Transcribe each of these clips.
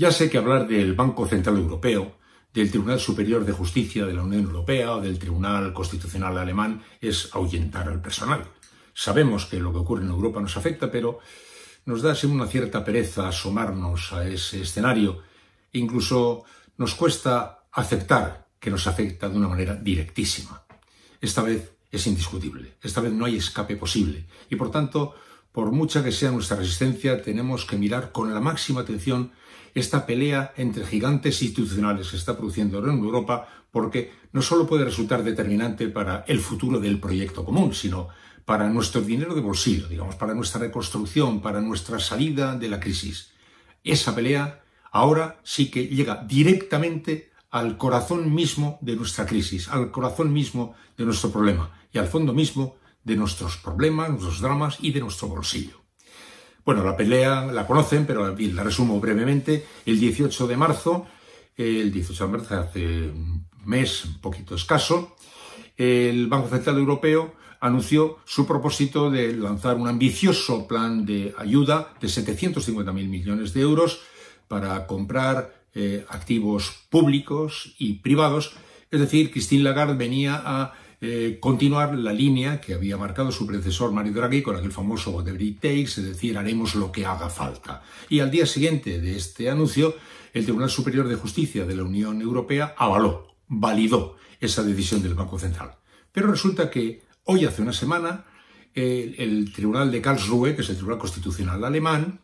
Ya sé que hablar del Banco Central Europeo, del Tribunal Superior de Justicia de la Unión Europea o del Tribunal Constitucional Alemán es ahuyentar al personal. Sabemos que lo que ocurre en Europa nos afecta, pero nos da una cierta pereza asomarnos a ese escenario. incluso nos cuesta aceptar que nos afecta de una manera directísima. Esta vez es indiscutible, esta vez no hay escape posible y por tanto por mucha que sea nuestra resistencia, tenemos que mirar con la máxima atención esta pelea entre gigantes institucionales que está produciendo en Europa, porque no solo puede resultar determinante para el futuro del proyecto común, sino para nuestro dinero de bolsillo, digamos, para nuestra reconstrucción, para nuestra salida de la crisis. Esa pelea ahora sí que llega directamente al corazón mismo de nuestra crisis, al corazón mismo de nuestro problema y al fondo mismo de nuestros problemas, nuestros dramas y de nuestro bolsillo. Bueno, la pelea la conocen, pero la resumo brevemente. El 18 de marzo, el 18 de marzo hace un mes, un poquito escaso, el Banco Central Europeo anunció su propósito de lanzar un ambicioso plan de ayuda de 750.000 millones de euros para comprar eh, activos públicos y privados. Es decir, Christine Lagarde venía a eh, continuar la línea que había marcado su predecesor Mario Draghi con aquel famoso de the Takes, es decir, haremos lo que haga falta. Y al día siguiente de este anuncio, el Tribunal Superior de Justicia de la Unión Europea avaló, validó esa decisión del Banco Central. Pero resulta que hoy, hace una semana, el, Tribunal de Karlsruhe, que es el Tribunal Constitucional alemán,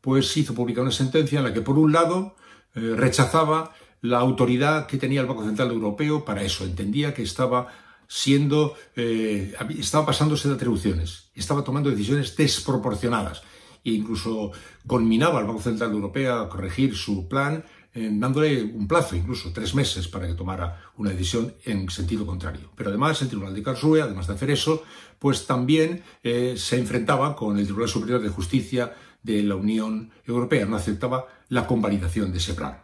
pues hizo publicar una sentencia en la que, por un lado, eh, rechazaba la autoridad que tenía el Banco Central Europeo para eso. Entendía que estaba siendo, eh, estaba pasándose de atribuciones, estaba tomando decisiones desproporcionadas e incluso conminaba al Banco Central Europeo a corregir su plan eh, dándole un plazo, incluso tres meses, para que tomara una decisión en sentido contrario. Pero además, el Tribunal de Karlsruhe, además de hacer eso, pues también eh, se enfrentaba con el Tribunal Superior de Justicia de la Unión Europea, no aceptaba la convalidación de ese plan.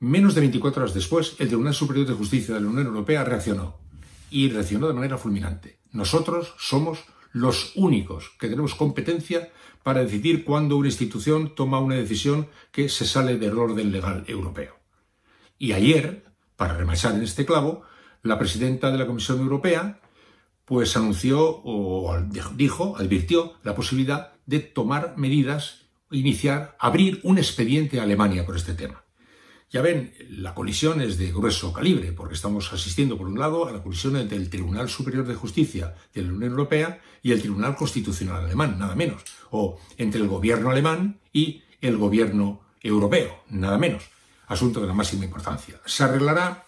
Menos de 24 horas después, el Tribunal Superior de Justicia de la Unión Europea reaccionó y reaccionó de manera fulminante. Nosotros somos los únicos que tenemos competencia para decidir cuándo una institución toma una decisión que se sale del orden legal europeo. Y ayer, para remachar en este clavo, la presidenta de la Comisión Europea pues anunció o dijo, advirtió la posibilidad de tomar medidas, iniciar, abrir un expediente a Alemania por este tema. Ya ven, la colisión es de grueso calibre, porque estamos asistiendo, por un lado, a la colisión entre el Tribunal Superior de Justicia de la Unión Europea y el Tribunal Constitucional Alemán, nada menos, o entre el gobierno alemán y el gobierno europeo, nada menos. Asunto de la máxima importancia. ¿Se arreglará?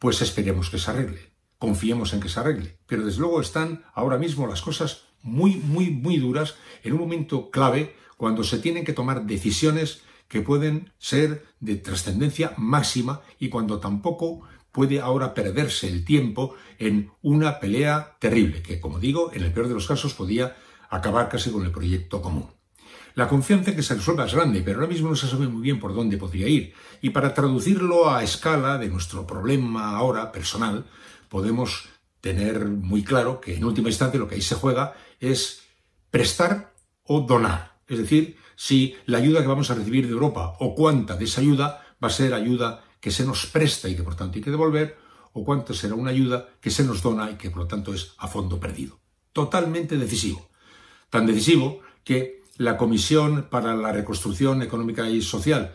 Pues esperemos que se arregle. Confiemos en que se arregle. Pero desde luego están ahora mismo las cosas muy, muy, muy duras en un momento clave cuando se tienen que tomar decisiones que pueden ser de trascendencia máxima y cuando tampoco puede ahora perderse el tiempo en una pelea terrible, que como digo, en el peor de los casos podía acabar casi con el proyecto común. La confianza en que se resuelva es grande, pero ahora mismo no se sabe muy bien por dónde podría ir. Y para traducirlo a escala de nuestro problema ahora personal, podemos tener muy claro que en última instancia lo que ahí se juega es prestar o donar. Es decir, si la ayuda que vamos a recibir de Europa o cuánta de esa ayuda va a ser ayuda que se nos presta y que por tanto hay que devolver, o cuánta será una ayuda que se nos dona y que por lo tanto es a fondo perdido. Totalmente decisivo. Tan decisivo que la Comisión para la Reconstrucción Económica y Social,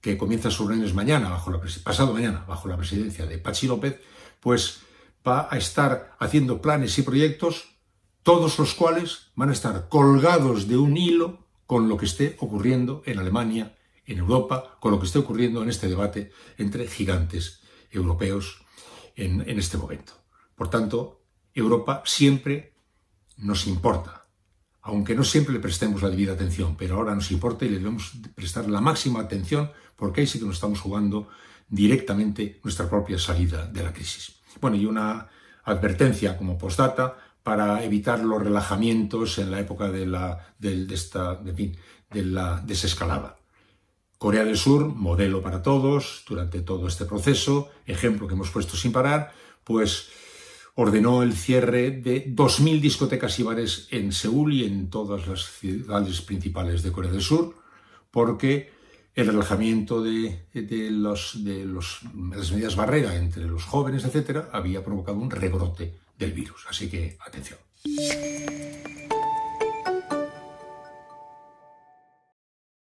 que comienza sus reuniones mañana, pasado mañana, bajo la presidencia de Pachi López, pues va a estar haciendo planes y proyectos, todos los cuales van a estar colgados de un hilo con lo que esté ocurriendo en Alemania, en Europa, con lo que esté ocurriendo en este debate entre gigantes europeos en, este momento. Por tanto, Europa siempre nos importa, aunque no siempre le prestemos la debida atención, pero ahora nos importa y le debemos prestar la máxima atención porque ahí sí que nos estamos jugando directamente nuestra propia salida de la crisis. Bueno, y una advertencia como postdata, para evitar los relajamientos en la época de la, desescalada. Corea del Sur, modelo para todos durante todo este proceso, ejemplo que hemos puesto sin parar, pues ordenó el cierre de 2.000 discotecas y bares en Seúl y en todas las ciudades principales de Corea del Sur, porque el relajamiento de, de, las medidas barrera entre los jóvenes, etc., había provocado un rebrote del virus. Así que atención.